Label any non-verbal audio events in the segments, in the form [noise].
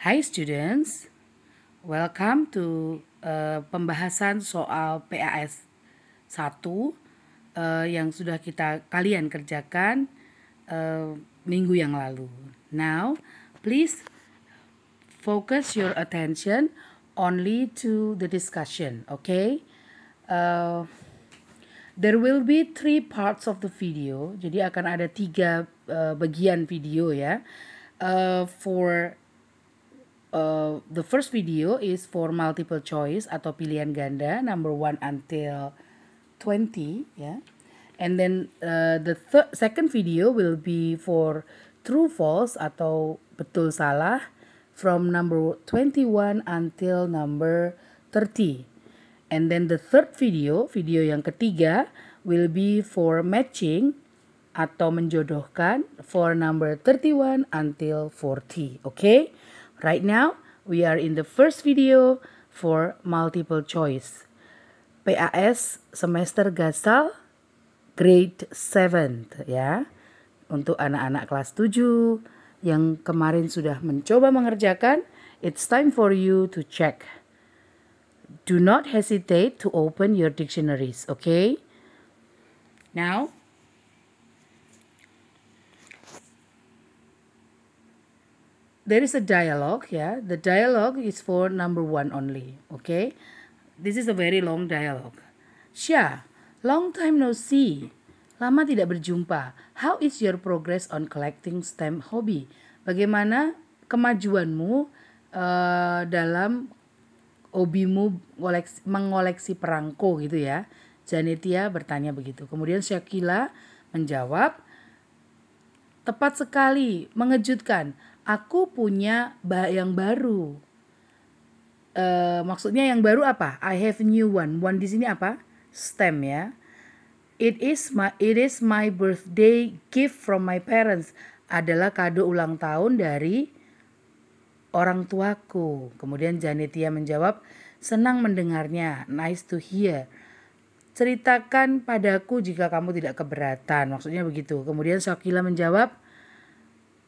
Hai students, welcome to uh, pembahasan soal PAS 1 uh, eh, yang sudah kita kalian kerjakan uh, minggu yang lalu. Now, please focus your attention only to the discussion, okay? Uh, there will be three parts of the video. Jadi akan ada tiga uh, bagian video ya. Uh, for uh, the first video is for multiple choice atau pilihan ganda number one until 20 ya. Yeah. And then uh, the third second video will be for true false atau betul salah from number 21 until number 30. And then the third video, video yang ketiga will be for matching atau menjodohkan for number 31 until 40, oke? Okay? Right now, we are in the first video for multiple choice. PAS semester gasal grade 7 ya. Untuk anak-anak kelas 7 yang kemarin sudah mencoba mengerjakan, it's time for you to check. Do not hesitate to open your dictionaries, okay? Now, there is a dialogue yeah the dialogue is for number one only okay this is a very long dialogue Sha long time no see lama tidak berjumpa how is your progress on collecting stamp hobby bagaimana kemajuanmu uh, dalam hobimu koleksi, mengoleksi perangko gitu ya Janetia bertanya begitu kemudian Syakila menjawab tepat sekali mengejutkan aku punya yang baru. Uh, maksudnya yang baru apa? I have new one. One di sini apa? Stem ya. It is my it is my birthday gift from my parents adalah kado ulang tahun dari orang tuaku. Kemudian Janetia menjawab, senang mendengarnya. Nice to hear. Ceritakan padaku jika kamu tidak keberatan. Maksudnya begitu. Kemudian Sokila menjawab,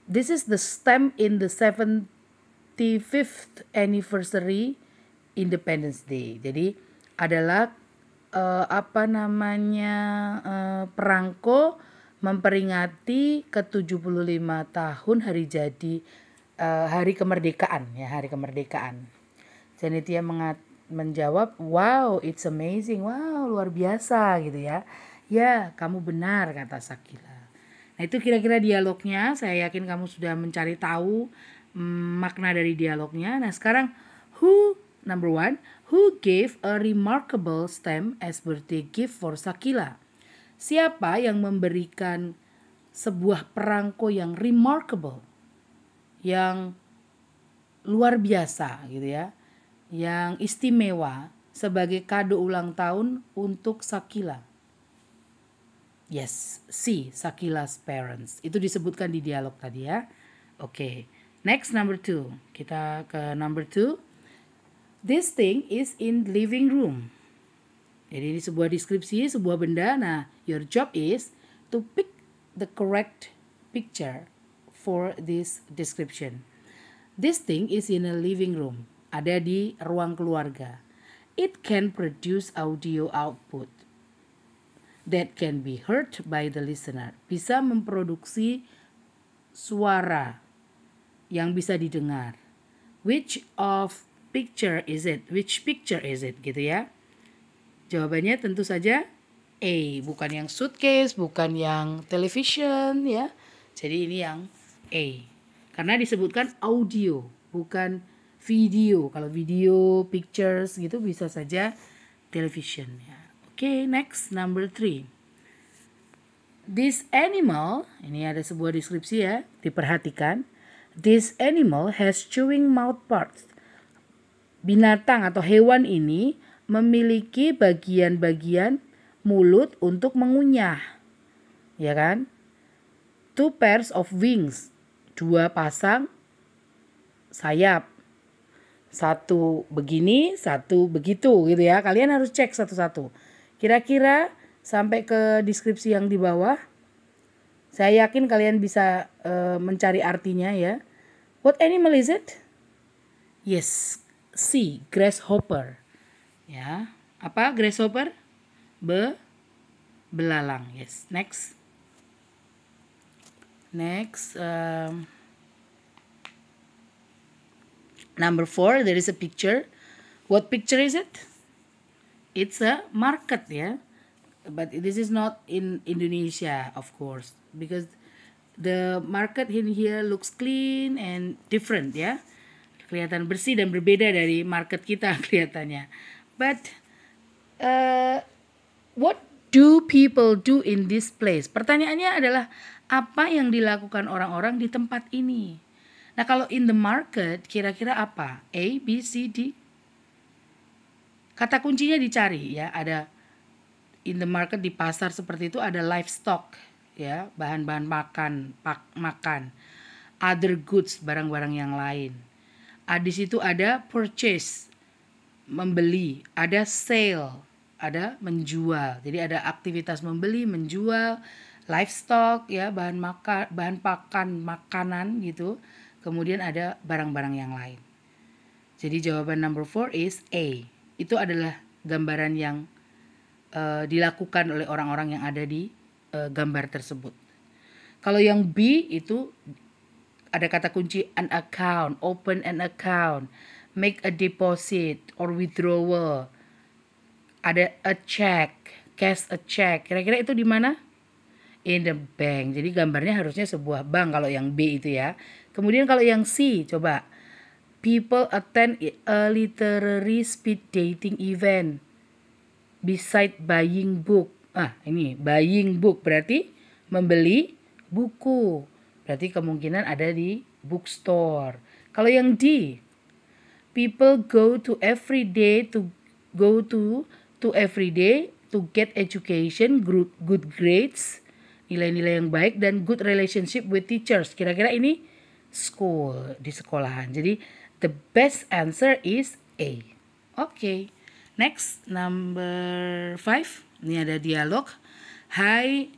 This is the stamp in the 75th anniversary Independence Day. Jadi adalah uh, apa namanya uh, perangko memperingati ke-75 tahun hari jadi uh, hari kemerdekaan ya, hari kemerdekaan. Zenitia mengat menjawab, "Wow, it's amazing. Wow, luar biasa." gitu ya. "Ya, kamu benar," kata Sakila. Nah itu kira-kira dialognya. Saya yakin kamu sudah mencari tahu mm, makna dari dialognya. Nah sekarang who number one who gave a remarkable stamp as birthday gift for Sakila? Siapa yang memberikan sebuah perangko yang remarkable, yang luar biasa gitu ya, yang istimewa sebagai kado ulang tahun untuk Sakila. Yes, C. Sakila's parents. Itu disebutkan di dialog tadi ya. Oke. Okay. Next number two. Kita ke number two. This thing is in living room. Jadi ini sebuah deskripsi, sebuah benda. Nah, your job is to pick the correct picture for this description. This thing is in a living room. Ada di ruang keluarga. It can produce audio output that can be heard by the listener. Bisa memproduksi suara yang bisa didengar. Which of picture is it? Which picture is it? Gitu ya. Jawabannya tentu saja A, bukan yang suitcase, bukan yang television ya. Jadi ini yang A. Karena disebutkan audio, bukan video. Kalau video, pictures gitu bisa saja television ya. Okay, next number three. This animal, ini ada sebuah deskripsi ya, diperhatikan. This animal has chewing mouth parts. Binatang atau hewan ini memiliki bagian-bagian mulut untuk mengunyah. Ya kan? Two pairs of wings. Dua pasang sayap. Satu begini, satu begitu gitu ya. Kalian harus cek satu-satu. Kira-kira sampai ke deskripsi yang di bawah. Saya yakin kalian bisa uh, mencari artinya ya. What animal is it? Yes, c grasshopper. Ya, apa grasshopper? Be belalang. Yes, next. Next um, number four, there is a picture. What picture is it? it's a market ya yeah? but this is not in Indonesia of course because the market in here looks clean and different ya yeah? kelihatan bersih dan berbeda dari market kita [laughs] kelihatannya but uh, what do people do in this place pertanyaannya adalah apa yang dilakukan orang-orang di tempat ini nah kalau in the market kira-kira apa A B C D Kata kuncinya dicari ya, ada in the market di pasar seperti itu ada livestock ya, bahan-bahan makan, pak, makan. Other goods, barang-barang yang lain. ada ah, di situ ada purchase, membeli, ada sale, ada menjual. Jadi ada aktivitas membeli, menjual, livestock ya, bahan makan, bahan pakan, makanan gitu. Kemudian ada barang-barang yang lain. Jadi jawaban number four is A itu adalah gambaran yang uh, dilakukan oleh orang-orang yang ada di uh, gambar tersebut. Kalau yang B itu ada kata kunci an account, open an account, make a deposit or withdrawal. Ada a check, cash a check. Kira-kira itu di mana? In the bank. Jadi gambarnya harusnya sebuah bank kalau yang B itu ya. Kemudian kalau yang C coba people attend a literary speed dating event beside buying book. Ah, ini buying book berarti membeli buku. Berarti kemungkinan ada di bookstore. Kalau yang D, people go to every day to go to to every day to get education, good, good grades, nilai-nilai yang baik dan good relationship with teachers. Kira-kira ini school di sekolahan. Jadi The best answer is A. Oke. Okay. Next, number five. Ini ada dialog. Hai,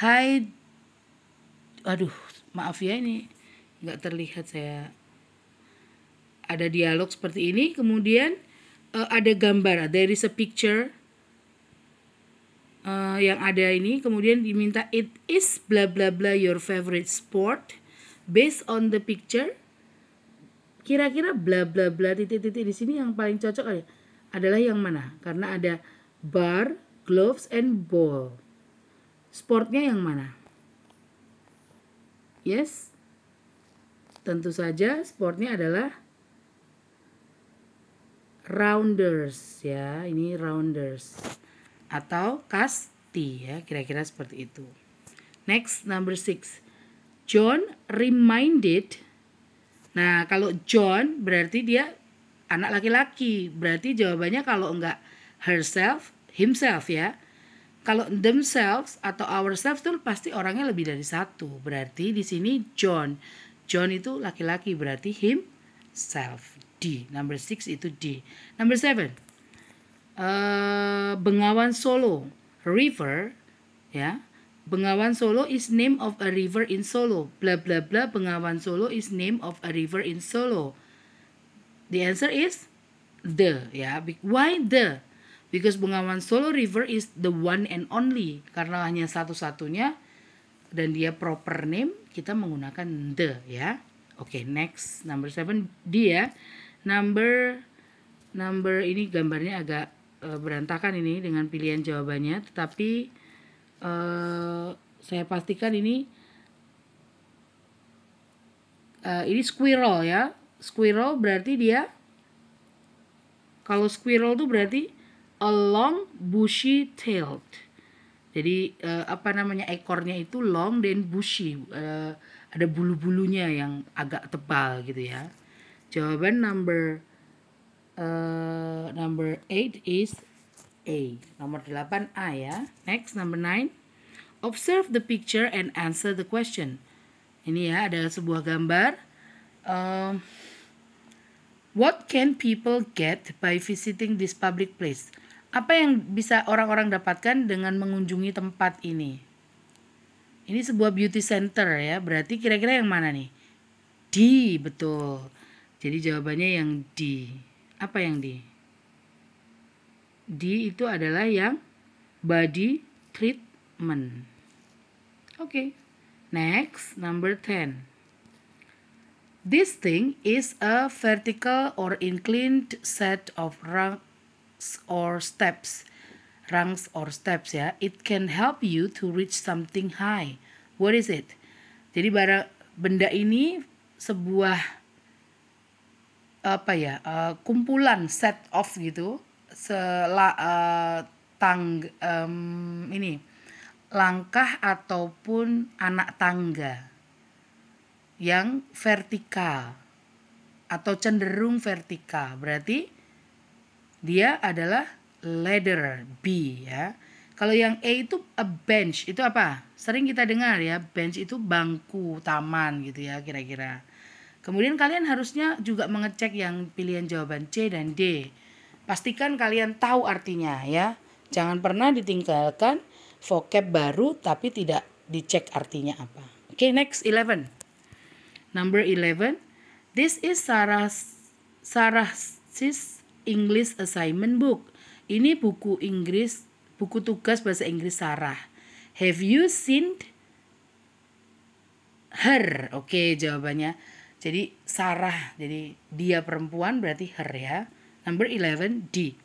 hai. Aduh, maaf ya ini nggak terlihat saya. Ada dialog seperti ini. Kemudian uh, ada gambar. There is a picture. Uh, yang ada ini kemudian diminta it is bla bla bla your favorite sport based on the picture Kira-kira bla bla bla titik-titik di sini yang paling cocok adalah yang mana? Karena ada bar, gloves, and ball. Sportnya yang mana? Yes? Tentu saja sportnya adalah rounders ya. Ini rounders. Atau kasti ya. Kira-kira seperti itu. Next, number six. John reminded Nah, kalau John berarti dia anak laki-laki. Berarti jawabannya kalau enggak herself, himself ya. Kalau themselves atau ourselves tuh pasti orangnya lebih dari satu. Berarti di sini John. John itu laki-laki berarti himself. D. Number six itu D. Number seven. Uh, Bengawan Solo. River ya Bengawan Solo is name of a river in Solo. Blah blah blah. Bengawan Solo is name of a river in Solo. The answer is the ya. Why the? Because Bengawan Solo River is the one and only karena hanya satu-satunya dan dia proper name kita menggunakan the ya. Oke, okay, next number seven dia number number ini gambarnya agak uh, berantakan ini dengan pilihan jawabannya tetapi uh, saya pastikan ini uh, ini squirrel ya squirrel berarti dia kalau squirrel tuh berarti a long bushy tailed jadi uh, apa namanya ekornya itu long dan bushy uh, ada bulu-bulunya yang agak tebal gitu ya jawaban number uh, number eight is A. Nomor 8A ya. Next, number 9. Observe the picture and answer the question. Ini ya, ada sebuah gambar. Um, what can people get by visiting this public place? Apa yang bisa orang-orang dapatkan dengan mengunjungi tempat ini? Ini sebuah beauty center ya, berarti kira-kira yang mana nih? D, betul. Jadi jawabannya yang D. Apa yang D? D itu adalah yang body treatment. Oke. Okay. Next, number 10. This thing is a vertical or inclined set of rungs or steps. Rungs or steps ya. It can help you to reach something high. What is it? Jadi barang benda ini sebuah apa ya uh, kumpulan set of gitu sela, uh, tang um, ini langkah ataupun anak tangga yang vertikal atau cenderung vertikal. Berarti dia adalah ladder B ya. Kalau yang A itu a bench itu apa? Sering kita dengar ya, bench itu bangku taman gitu ya kira-kira. Kemudian kalian harusnya juga mengecek yang pilihan jawaban C dan D. Pastikan kalian tahu artinya ya. Jangan pernah ditinggalkan vocab baru tapi tidak dicek artinya apa. Oke, okay, next 11. Number 11. This is sarah Sarah's English assignment book. Ini buku Inggris, buku tugas bahasa Inggris Sarah. Have you seen her? Oke, okay, jawabannya. Jadi Sarah, jadi dia perempuan berarti her ya. Number 11, D.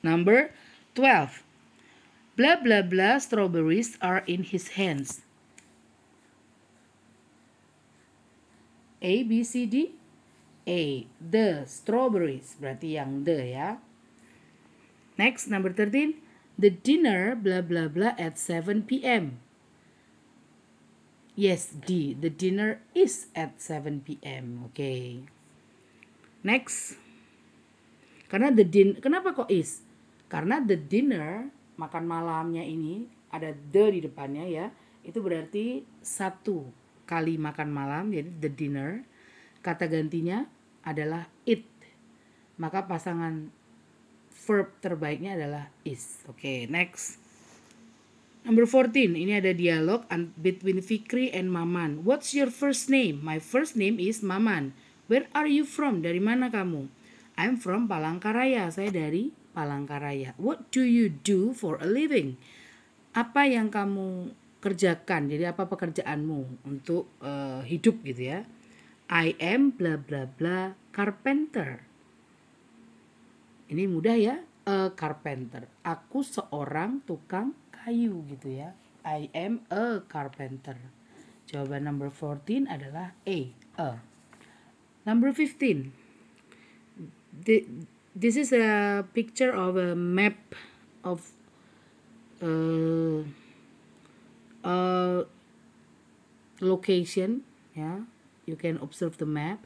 Number 12. Blah, blah, blah, strawberries are in his hands. A, B, C, D. A, the, strawberries. Berarti yang the ya. Next, number 13. The dinner, blah, blah, blah, at 7 p.m. Yes, D. The dinner is at 7 p.m. Okay. Next. Karena the din kenapa kok is? Karena the dinner makan malamnya ini ada the di depannya ya. Itu berarti satu kali makan malam jadi the dinner. Kata gantinya adalah it. Maka pasangan verb terbaiknya adalah is. Oke, okay, next. Number 14, ini ada dialog between Fikri and Maman. What's your first name? My first name is Maman. Where are you from? Dari mana kamu? I'm from Palangkaraya. Saya dari Palangkaraya. What do you do for a living? Apa yang kamu kerjakan? Jadi apa pekerjaanmu untuk uh, hidup gitu ya? I am bla bla bla carpenter. Ini mudah ya, a eh, carpenter. Aku seorang tukang kayu gitu ya. I am a carpenter. Jawaban number 14 adalah A, a. Number 15 the, this is a picture of a map of uh, a location yeah you can observe the map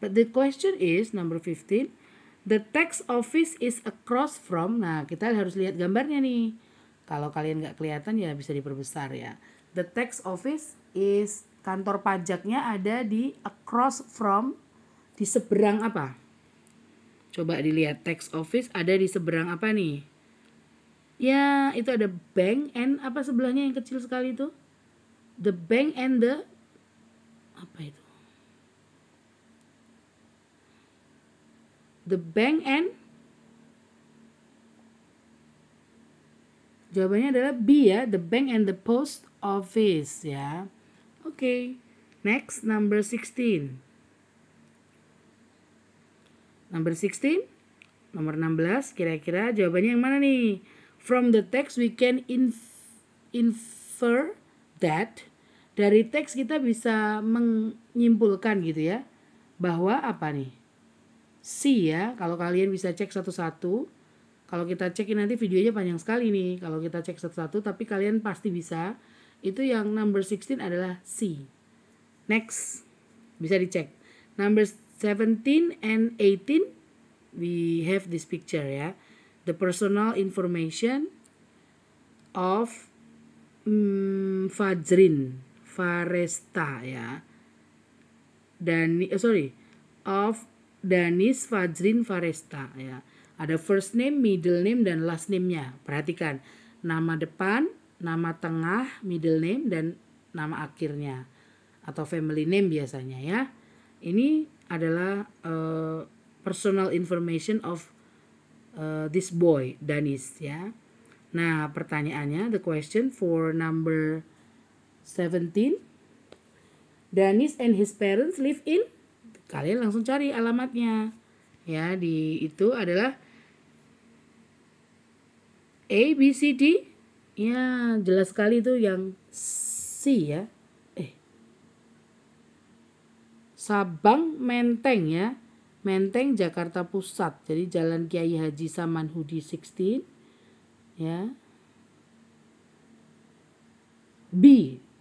but the question is number 15 the tax office is across from nah kita harus lihat gambarnya nih kalau kalian nggak kelihatan ya bisa diperbesar ya the tax office is kantor pajaknya ada di across from di seberang apa Coba dilihat tax office ada di seberang apa nih? Ya, itu ada bank and apa sebelahnya yang kecil sekali itu? The bank and the apa itu? The bank and Jawabannya adalah B ya, the bank and the post office ya. Oke. Okay. Next number 16. Number 16, nomor 16, kira-kira jawabannya yang mana nih? From the text we can infer that dari teks kita bisa menyimpulkan gitu ya bahwa apa nih? C ya, kalau kalian bisa cek satu-satu. Kalau kita cekin nanti videonya panjang sekali nih. Kalau kita cek satu-satu tapi kalian pasti bisa. Itu yang number 16 adalah C. Next. Bisa dicek. Number 17 and 18 we have this picture ya the personal information of um, Fajrin Faresta ya dan oh, eh, sorry of Danis Fajrin Faresta ya ada first name middle name dan last name-nya perhatikan nama depan nama tengah middle name dan nama akhirnya atau family name biasanya ya ini adalah uh, personal information of uh, this boy Danis ya. Nah, pertanyaannya the question for number 17 Danis and his parents live in kalian langsung cari alamatnya. Ya, di itu adalah A B C D. Ya, jelas sekali itu yang C ya. Sabang Menteng ya. Menteng Jakarta Pusat. Jadi Jalan Kiai Haji Saman Hudi 16 ya. B,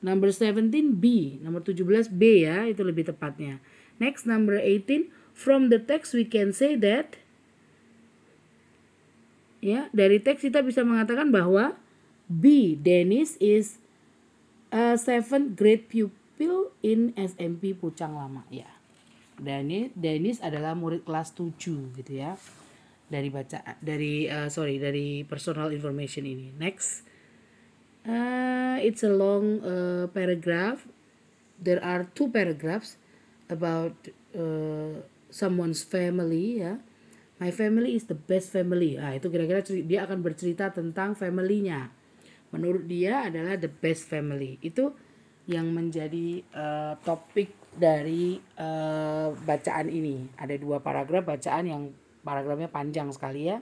number 17 B, nomor 17 B ya, itu lebih tepatnya. Next number 18, from the text we can say that ya, dari teks kita bisa mengatakan bahwa B, Dennis is a seventh grade pupil tampil in SMP Pucang Lama ya. Dani Dennis adalah murid kelas 7 gitu ya. Dari baca dari uh, sorry dari personal information ini. Next. Uh, it's a long uh, paragraph. There are two paragraphs about uh, someone's family ya. My family is the best family. Ah itu kira-kira dia akan bercerita tentang family-nya. Menurut dia adalah the best family. Itu yang menjadi uh, topik dari uh, bacaan ini. Ada dua paragraf bacaan yang paragrafnya panjang sekali ya.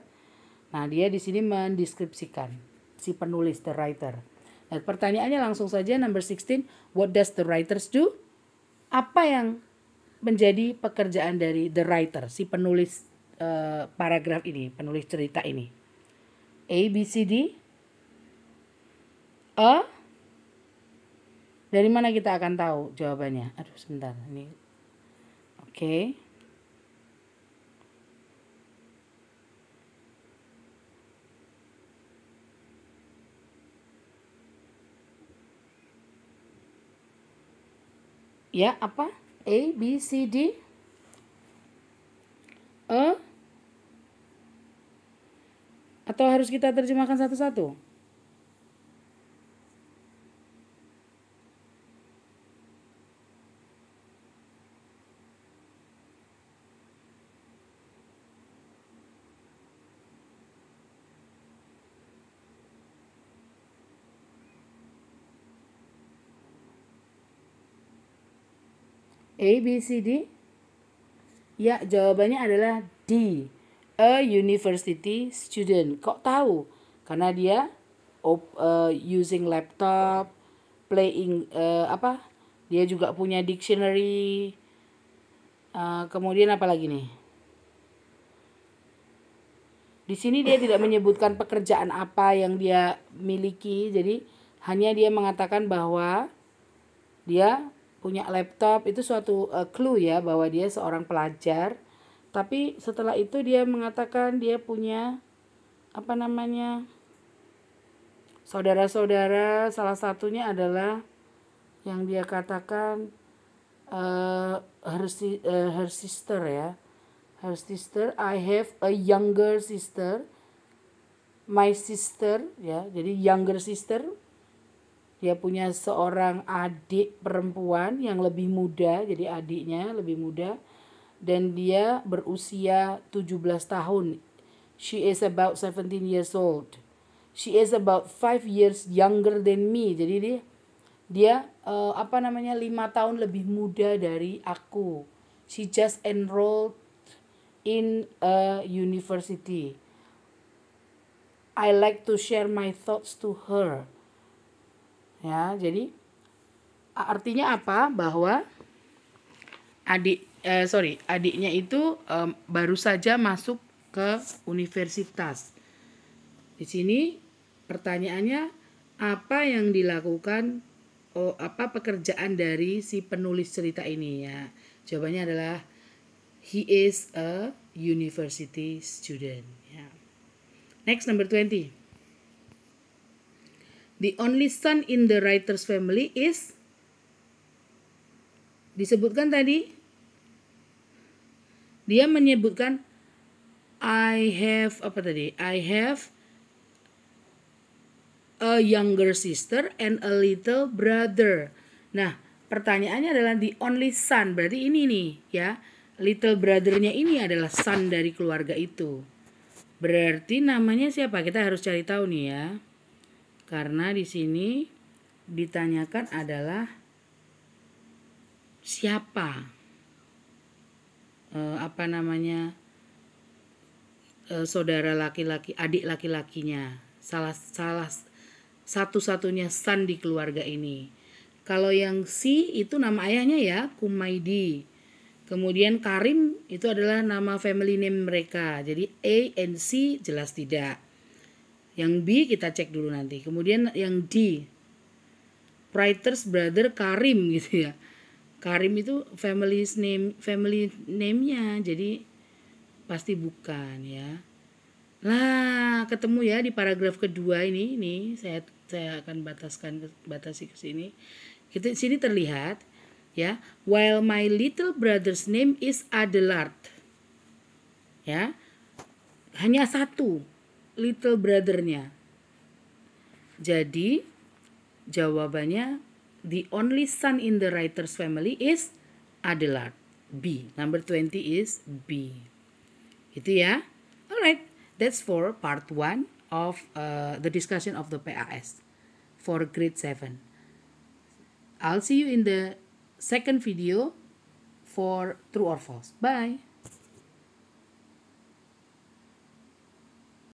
Nah, dia di sini mendeskripsikan si penulis the writer. Nah, pertanyaannya langsung saja number 16, what does the writers do? Apa yang menjadi pekerjaan dari the writer, si penulis uh, paragraf ini, penulis cerita ini? A B C D A dari mana kita akan tahu jawabannya? Aduh, sebentar. Ini oke. Okay. Ya, apa? A, B, C, D. E. Atau harus kita terjemahkan satu-satu? A, B, C, D? Ya, jawabannya adalah D. A university student. Kok tahu? Karena dia op, uh, using laptop, playing uh, apa? Dia juga punya dictionary. Uh, kemudian apa lagi nih? Di sini dia tidak [laughs] menyebutkan pekerjaan apa yang dia miliki, jadi hanya dia mengatakan bahwa dia punya laptop itu suatu uh, clue ya bahwa dia seorang pelajar tapi setelah itu dia mengatakan dia punya apa namanya saudara-saudara salah satunya adalah yang dia katakan uh, her, uh, her sister ya her sister I have a younger sister my sister ya jadi younger sister dia punya seorang adik perempuan yang lebih muda, jadi adiknya lebih muda dan dia berusia 17 tahun. She is about 17 years old. She is about 5 years younger than me. Jadi dia dia uh, apa namanya 5 tahun lebih muda dari aku. She just enrolled in a university. I like to share my thoughts to her ya jadi artinya apa bahwa adik eh, sorry adiknya itu eh, baru saja masuk ke universitas di sini pertanyaannya apa yang dilakukan oh, apa pekerjaan dari si penulis cerita ini ya jawabannya adalah he is a university student ya next number 20 The only son in the writer's family is disebutkan tadi dia menyebutkan I have apa tadi? I have a younger sister and a little brother. Nah, pertanyaannya adalah the only son. Berarti ini nih, ya. Little brothernya ini adalah son dari keluarga itu. Berarti namanya siapa? Kita harus cari tahu nih ya. Karena di sini ditanyakan adalah siapa e, apa namanya e, saudara laki-laki, adik laki-lakinya. Salah salah satu-satunya San di keluarga ini. Kalau yang si itu nama ayahnya ya, Kumaidi. Kemudian Karim itu adalah nama family name mereka. Jadi A and C jelas tidak. Yang B kita cek dulu nanti. Kemudian yang D. Writer's brother Karim gitu ya. Karim itu family name family name-nya. Jadi pasti bukan ya. Lah, ketemu ya di paragraf kedua ini. Ini saya saya akan bataskan batasi ke sini. Kita sini terlihat ya, while my little brother's name is Adelard. Ya. Hanya satu little brothernya. Jadi jawabannya the only son in the writer's family is Adelard. B. Number 20 is B. Itu ya. Alright, that's for part 1 of uh, the discussion of the PAS for grade 7. I'll see you in the second video for true or false. Bye.